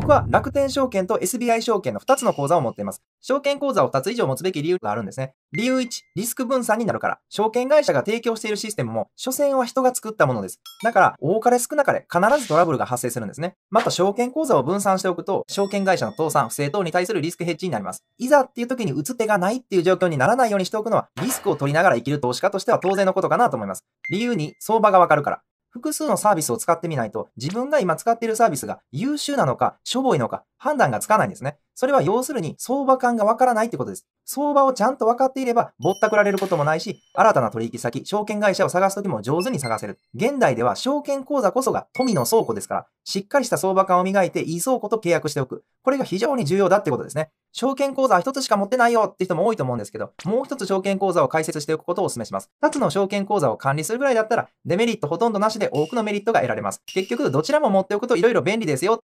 僕は楽天証券と SBI 証券の2つの口座を持っています。証券口座を2つ以上持つべき理由があるんですね。理由1、リスク分散になるから。証券会社が提供しているシステムも、所詮は人が作ったものです。だから、多かれ少なかれ必ずトラブルが発生するんですね。また、証券口座を分散しておくと、証券会社の倒産、不正等に対するリスクヘッジになります。いざっていう時に打つ手がないっていう状況にならないようにしておくのは、リスクを取りながら生きる投資家としては当然のことかなと思います。理由2、相場がわかるから。複数のサービスを使ってみないと、自分が今使っているサービスが優秀なのか、しょぼいのか、判断がつかないんですね。それは要するに、相場感がわからないってことです。相場をちゃんと分かっていれば、ぼったくられることもないし、新たな取引先、証券会社を探すときも上手に探せる。現代では証券口座こそが富の倉庫ですから、しっかりした相場感を磨いて、いい倉庫と契約しておく。これが非常に重要だってことですね。証券口座は1つしか持ってないよって人も多いと思うんですけど、もう1つ証券口座を開設しておくことをお勧めします。2つの証券口座を管理するぐらいだったら、デメリットほとんどなしで多くのメリットが得られます。結局、どちらも持っておくと色々便利ですよ